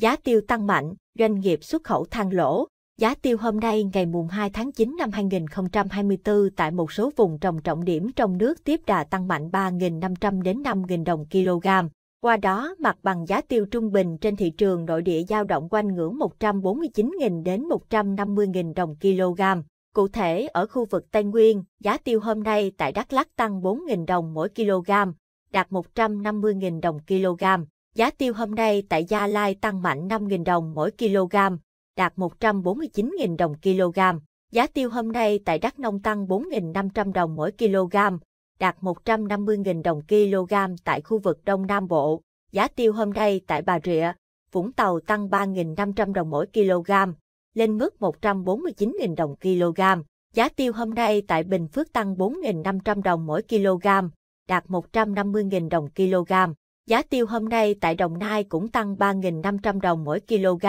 Giá tiêu tăng mạnh, doanh nghiệp xuất khẩu than lỗ. Giá tiêu hôm nay ngày mùng 2 tháng 9 năm 2024 tại một số vùng trồng trọng điểm trong nước tiếp đà tăng mạnh 3.500 đến 5.000 đồng kg. Qua đó, mặt bằng giá tiêu trung bình trên thị trường nội địa dao động quanh ngưỡng 149.000 đến 150.000 đồng kg. Cụ thể, ở khu vực Tây Nguyên, giá tiêu hôm nay tại Đắk Lắk tăng 4.000 đồng mỗi kg, đạt 150.000 đồng kg. Giá tiêu hôm nay tại Gia Lai tăng mạnh 5.000 đồng mỗi kg, đạt 149.000 đồng kg. Giá tiêu hôm nay tại Đắk Nông tăng 4.500 đồng mỗi kg, đạt 150.000 đồng kg tại khu vực Đông Nam Bộ. Giá tiêu hôm nay tại Bà Rịa, Vũng Tàu tăng 3.500 đồng mỗi kg, lên mức 149.000 đồng kg. Giá tiêu hôm nay tại Bình Phước tăng 4.500 đồng mỗi kg, đạt 150.000 đồng kg. Giá tiêu hôm nay tại Đồng Nai cũng tăng 3.500 đồng mỗi kg,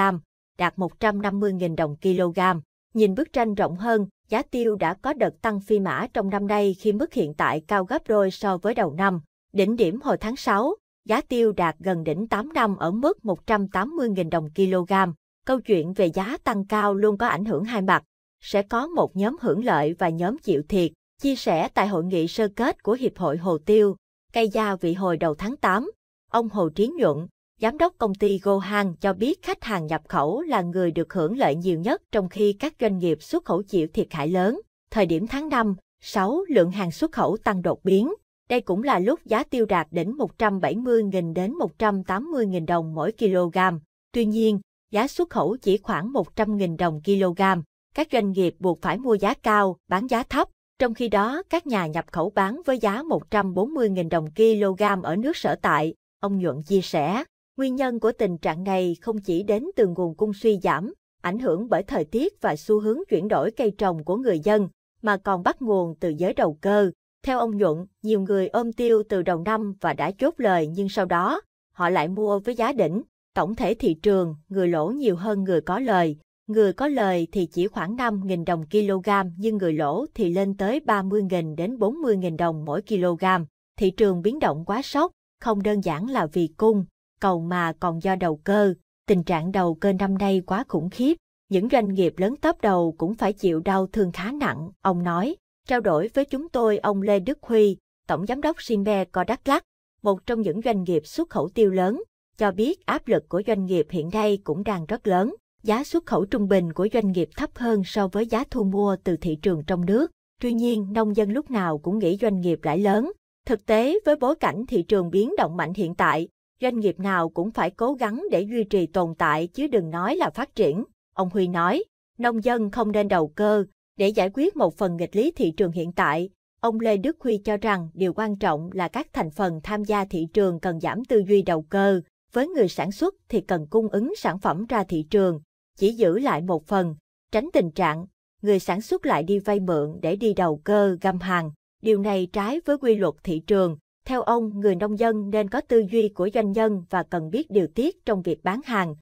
đạt 150.000 đồng kg. Nhìn bức tranh rộng hơn, giá tiêu đã có đợt tăng phi mã trong năm nay khi mức hiện tại cao gấp đôi so với đầu năm. Đỉnh điểm hồi tháng 6, giá tiêu đạt gần đỉnh 8 năm ở mức 180.000 đồng kg. Câu chuyện về giá tăng cao luôn có ảnh hưởng hai mặt. Sẽ có một nhóm hưởng lợi và nhóm chịu thiệt, chia sẻ tại hội nghị sơ kết của Hiệp hội Hồ Tiêu, cây gia vị hồi đầu tháng 8. Ông Hồ Trí Nhuận, giám đốc công ty Gohan cho biết khách hàng nhập khẩu là người được hưởng lợi nhiều nhất trong khi các doanh nghiệp xuất khẩu chịu thiệt hại lớn. Thời điểm tháng 5, 6 lượng hàng xuất khẩu tăng đột biến. Đây cũng là lúc giá tiêu đạt đỉnh 170.000 đến 180.000 đồng mỗi kg. Tuy nhiên, giá xuất khẩu chỉ khoảng 100.000 đồng kg. Các doanh nghiệp buộc phải mua giá cao, bán giá thấp. Trong khi đó, các nhà nhập khẩu bán với giá 140.000 đồng kg ở nước sở tại, Ông Nhuận chia sẻ, nguyên nhân của tình trạng này không chỉ đến từ nguồn cung suy giảm, ảnh hưởng bởi thời tiết và xu hướng chuyển đổi cây trồng của người dân, mà còn bắt nguồn từ giới đầu cơ. Theo ông Nhuận, nhiều người ôm tiêu từ đầu năm và đã chốt lời nhưng sau đó, họ lại mua với giá đỉnh. Tổng thể thị trường, người lỗ nhiều hơn người có lời. Người có lời thì chỉ khoảng 5.000 đồng kg nhưng người lỗ thì lên tới 30.000 đến 40.000 đồng mỗi kg. Thị trường biến động quá sốc, không đơn giản là vì cung, cầu mà còn do đầu cơ. Tình trạng đầu cơ năm nay quá khủng khiếp, những doanh nghiệp lớn tấp đầu cũng phải chịu đau thương khá nặng, ông nói. Trao đổi với chúng tôi ông Lê Đức Huy, Tổng Giám đốc Sinbe Co Đắk Lắc, một trong những doanh nghiệp xuất khẩu tiêu lớn, cho biết áp lực của doanh nghiệp hiện nay cũng đang rất lớn. Giá xuất khẩu trung bình của doanh nghiệp thấp hơn so với giá thu mua từ thị trường trong nước. Tuy nhiên, nông dân lúc nào cũng nghĩ doanh nghiệp lãi lớn, Thực tế với bối cảnh thị trường biến động mạnh hiện tại, doanh nghiệp nào cũng phải cố gắng để duy trì tồn tại chứ đừng nói là phát triển. Ông Huy nói, nông dân không nên đầu cơ để giải quyết một phần nghịch lý thị trường hiện tại. Ông Lê Đức Huy cho rằng điều quan trọng là các thành phần tham gia thị trường cần giảm tư duy đầu cơ, với người sản xuất thì cần cung ứng sản phẩm ra thị trường, chỉ giữ lại một phần, tránh tình trạng người sản xuất lại đi vay mượn để đi đầu cơ găm hàng. Điều này trái với quy luật thị trường. Theo ông, người nông dân nên có tư duy của doanh nhân và cần biết điều tiết trong việc bán hàng.